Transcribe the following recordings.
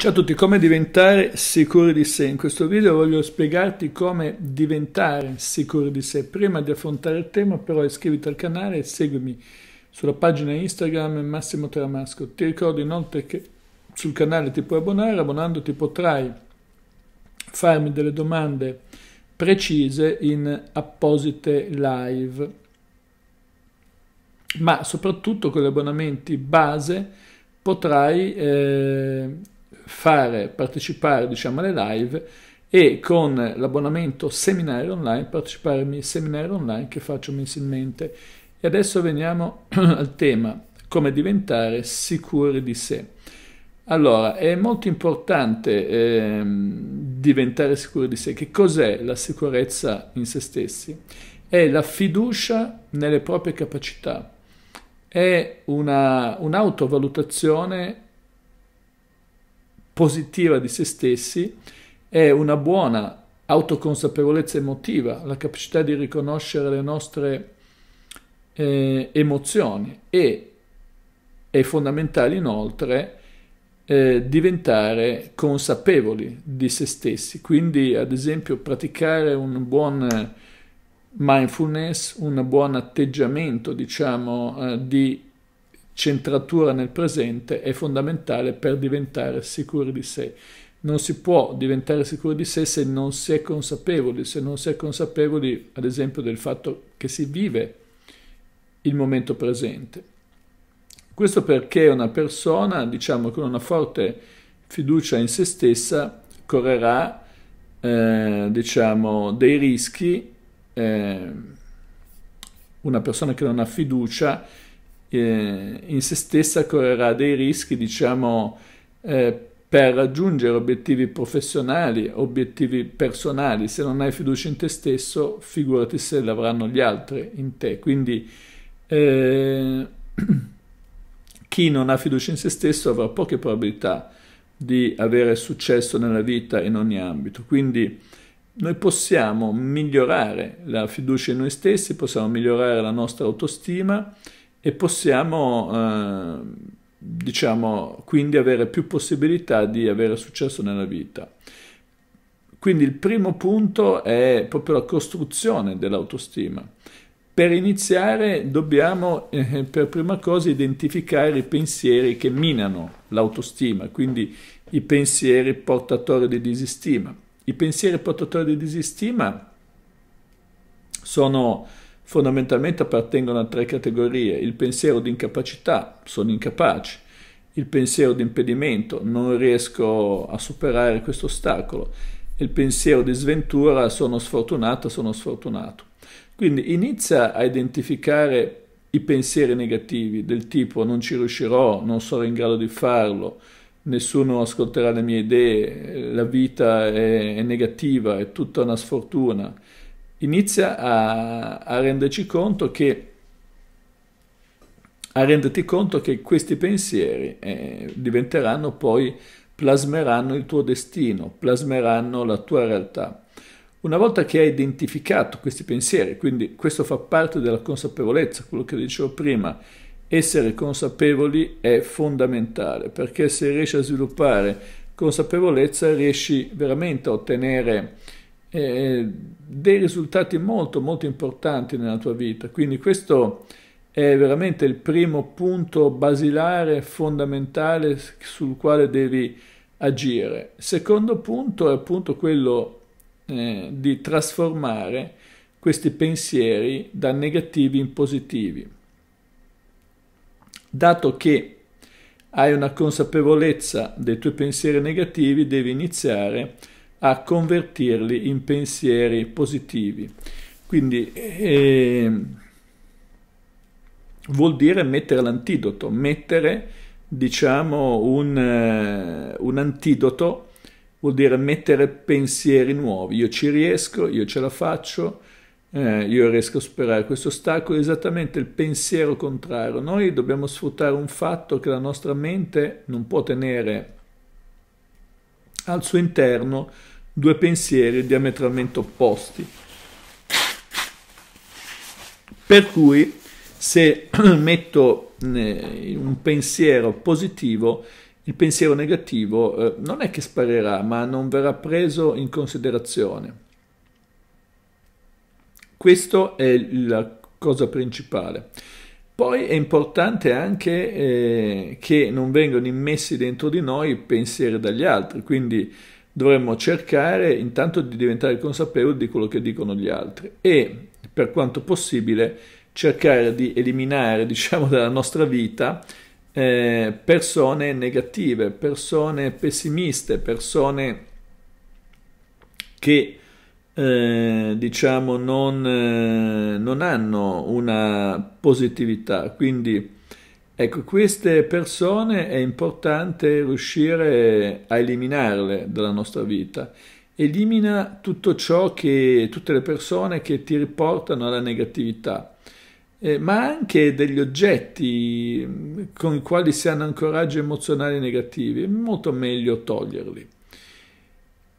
Ciao a tutti, come diventare sicuri di sé? In questo video voglio spiegarti come diventare sicuri di sé. Prima di affrontare il tema però iscriviti al canale e seguimi sulla pagina Instagram Massimo Teramasco. Ti ricordo inoltre che sul canale ti puoi abbonare, abbonandoti potrai farmi delle domande precise in apposite live. Ma soprattutto con gli abbonamenti base potrai... Eh, fare, partecipare diciamo alle live e con l'abbonamento seminario online partecipare ai miei seminari online che faccio mensilmente. E adesso veniamo al tema, come diventare sicuri di sé. Allora, è molto importante eh, diventare sicuri di sé. Che cos'è la sicurezza in se stessi? È la fiducia nelle proprie capacità, è una, un'autovalutazione positiva di se stessi è una buona autoconsapevolezza emotiva, la capacità di riconoscere le nostre eh, emozioni e è fondamentale inoltre eh, diventare consapevoli di se stessi, quindi ad esempio praticare un buon mindfulness, un buon atteggiamento diciamo eh, di centratura nel presente è fondamentale per diventare sicuri di sé. Non si può diventare sicuri di sé se non si è consapevoli, se non si è consapevoli ad esempio del fatto che si vive il momento presente. Questo perché una persona, diciamo, con una forte fiducia in se stessa correrà, eh, diciamo, dei rischi. Eh, una persona che non ha fiducia eh, in se stessa correrà dei rischi, diciamo, eh, per raggiungere obiettivi professionali, obiettivi personali. Se non hai fiducia in te stesso, figurati se l'avranno gli altri in te. Quindi eh, chi non ha fiducia in se stesso avrà poche probabilità di avere successo nella vita in ogni ambito. Quindi noi possiamo migliorare la fiducia in noi stessi, possiamo migliorare la nostra autostima e possiamo, eh, diciamo, quindi avere più possibilità di avere successo nella vita. Quindi il primo punto è proprio la costruzione dell'autostima. Per iniziare dobbiamo eh, per prima cosa identificare i pensieri che minano l'autostima, quindi i pensieri portatori di disistima. I pensieri portatori di disistima sono fondamentalmente appartengono a tre categorie. Il pensiero di incapacità, sono incapaci. Il pensiero di impedimento, non riesco a superare questo ostacolo. Il pensiero di sventura, sono sfortunato, sono sfortunato. Quindi inizia a identificare i pensieri negativi del tipo non ci riuscirò, non sarò in grado di farlo, nessuno ascolterà le mie idee, la vita è, è negativa, è tutta una sfortuna inizia a, a renderci conto che a renderti conto che questi pensieri eh, diventeranno poi, plasmeranno il tuo destino, plasmeranno la tua realtà. Una volta che hai identificato questi pensieri, quindi questo fa parte della consapevolezza, quello che dicevo prima, essere consapevoli è fondamentale perché se riesci a sviluppare consapevolezza riesci veramente a ottenere eh, dei risultati molto molto importanti nella tua vita. Quindi questo è veramente il primo punto basilare, fondamentale sul quale devi agire. Secondo punto è appunto quello eh, di trasformare questi pensieri da negativi in positivi. Dato che hai una consapevolezza dei tuoi pensieri negativi, devi iniziare a a convertirli in pensieri positivi. Quindi eh, vuol dire mettere l'antidoto, mettere diciamo un, eh, un antidoto vuol dire mettere pensieri nuovi. Io ci riesco, io ce la faccio, eh, io riesco a superare questo ostacolo, esattamente il pensiero contrario. Noi dobbiamo sfruttare un fatto che la nostra mente non può tenere al suo interno due pensieri diametralmente opposti. Per cui se metto eh, un pensiero positivo, il pensiero negativo eh, non è che sparirà, ma non verrà preso in considerazione. Questa è la cosa principale. Poi è importante anche eh, che non vengano immessi dentro di noi pensieri dagli altri, quindi dovremmo cercare intanto di diventare consapevoli di quello che dicono gli altri e per quanto possibile cercare di eliminare diciamo dalla nostra vita eh, persone negative, persone pessimiste, persone che eh, diciamo non, eh, non hanno una positività quindi ecco queste persone è importante riuscire a eliminarle dalla nostra vita elimina tutto ciò che tutte le persone che ti riportano alla negatività eh, ma anche degli oggetti mm, con i quali si hanno ancoraggi emozionali negativi, è molto meglio toglierli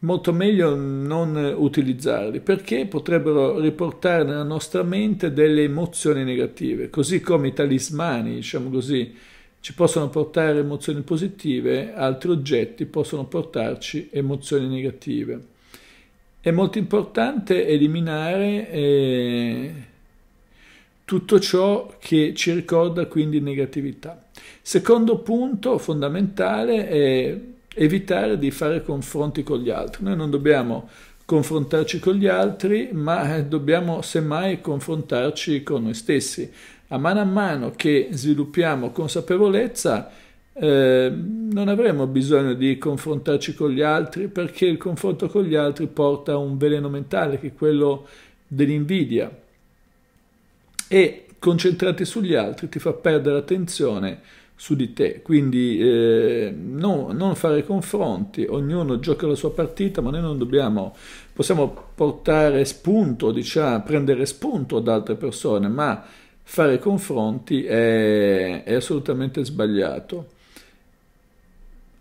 molto meglio non utilizzarli perché potrebbero riportare nella nostra mente delle emozioni negative, così come i talismani, diciamo così, ci possono portare emozioni positive, altri oggetti possono portarci emozioni negative. È molto importante eliminare eh, tutto ciò che ci ricorda quindi negatività. Secondo punto fondamentale è evitare di fare confronti con gli altri. Noi non dobbiamo confrontarci con gli altri, ma dobbiamo semmai confrontarci con noi stessi. A mano a mano che sviluppiamo consapevolezza, eh, non avremo bisogno di confrontarci con gli altri perché il confronto con gli altri porta a un veleno mentale che è quello dell'invidia e concentrati sugli altri ti fa perdere attenzione su di te, quindi eh, no, non fare confronti, ognuno gioca la sua partita, ma noi non dobbiamo, possiamo portare spunto, diciamo, prendere spunto ad altre persone, ma fare confronti è, è assolutamente sbagliato.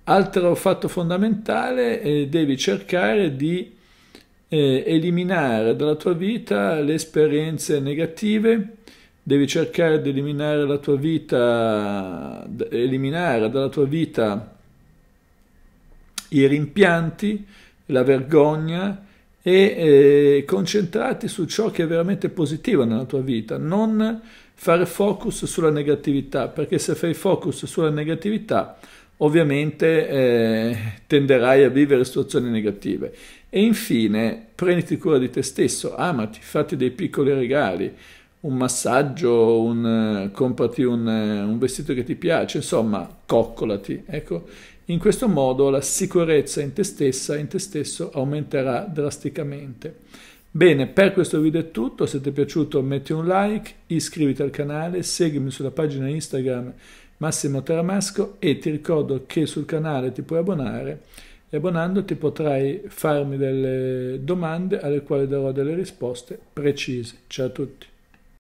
Altro fatto fondamentale, eh, devi cercare di eh, eliminare dalla tua vita le esperienze negative, devi cercare di eliminare la tua vita, eliminare dalla tua vita i rimpianti, la vergogna e eh, concentrarti su ciò che è veramente positivo nella tua vita, non fare focus sulla negatività, perché se fai focus sulla negatività ovviamente eh, tenderai a vivere situazioni negative. E infine prenditi cura di te stesso, amati, fatti dei piccoli regali, un massaggio, un, eh, comprati un, eh, un vestito che ti piace, insomma, coccolati. Ecco, in questo modo la sicurezza in te stessa, in te stesso, aumenterà drasticamente. Bene, per questo video è tutto, se ti è piaciuto metti un like, iscriviti al canale, seguimi sulla pagina Instagram Massimo Teramasco e ti ricordo che sul canale ti puoi abbonare e abbonandoti potrai farmi delle domande alle quali darò delle risposte precise. Ciao a tutti!